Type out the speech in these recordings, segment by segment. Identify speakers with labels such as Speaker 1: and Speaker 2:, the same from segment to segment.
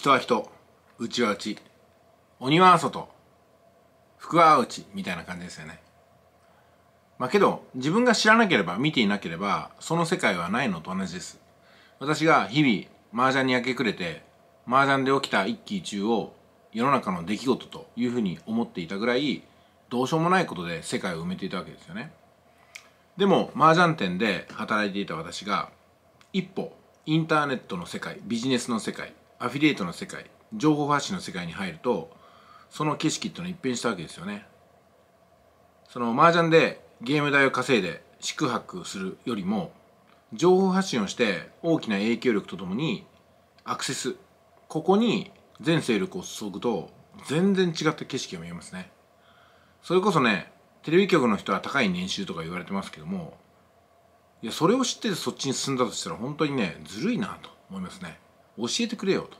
Speaker 1: 人は人うちはうち鬼は外福は内みたいな感じですよねまあけど自分が知らなければ見ていなければその世界はないのと同じです私が日々麻雀に明け暮れて麻雀で起きた一喜一憂を世の中の出来事というふうに思っていたぐらいどうしようもないことで世界を埋めていたわけですよねでも麻雀店で働いていた私が一歩インターネットの世界ビジネスの世界アフィリエイトの世界情報発信の世界に入るとその景色っていうのは一変したわけですよねその麻雀でゲーム代を稼いで宿泊するよりも情報発信をして大きな影響力とともにアクセスここに全勢力を注ぐと全然違った景色が見えますねそれこそねテレビ局の人は高い年収とか言われてますけどもいやそれを知っててそっちに進んだとしたら本当にねずるいなと思いますね教えてくれよと。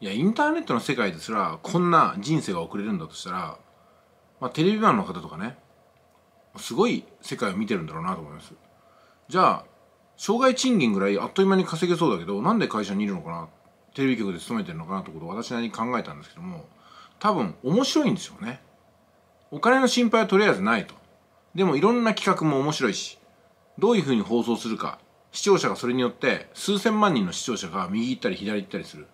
Speaker 1: いや、インターネットの世界ですら、こんな人生が送れるんだとしたら、まあ、テレビンの方とかね、すごい世界を見てるんだろうなと思います。じゃあ、障害賃金ぐらいあっという間に稼げそうだけど、なんで会社にいるのかな、テレビ局で勤めてるのかなってことを私なりに考えたんですけども、多分面白いんでしょうね。お金の心配はとりあえずないと。でもいろんな企画も面白いし、どういうふうに放送するか、視聴者がそれによって数千万人の視聴者が右行ったり左行ったりする、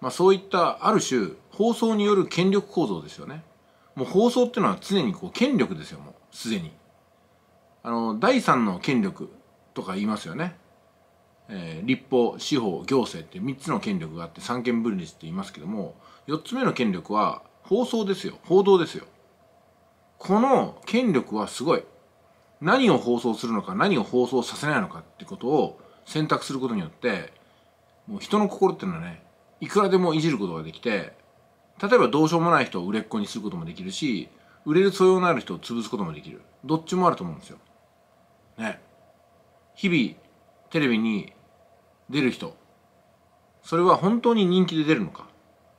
Speaker 1: まあ、そういったある種放送による権力構造ですよねもう放送っていうのは常にこう権力ですよもうすでにあの第三の権力とか言いますよね、えー、立法司法行政って三つの権力があって三権分立って言いますけども四つ目の権力は放送ですよ報道ですよこの権力はすごい何を放送するのか何を放送させないのかってことを選択することによってもう人の心っていうのはねいくらでもいじることができて例えばどうしようもない人を売れっ子にすることもできるし売れる素養のある人を潰すこともできるどっちもあると思うんですよ。ね。日々テレビに出る人それは本当に人気で出るのか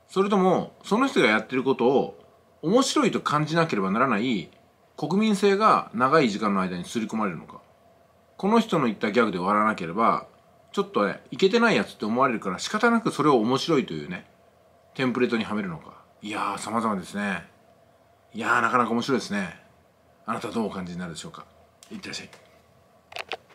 Speaker 1: それともその人がやってることを面白いと感じなければならない国民性が長い時間の間に刷り込まれるのかこの人の言ったギャグで笑わなければちょっとねいけてないやつって思われるから仕方なくそれを面白いというねテンプレートにはめるのかいやー様々ですねいやーなかなか面白いですねあなたはどうお感じになるでしょうかいってらっしゃい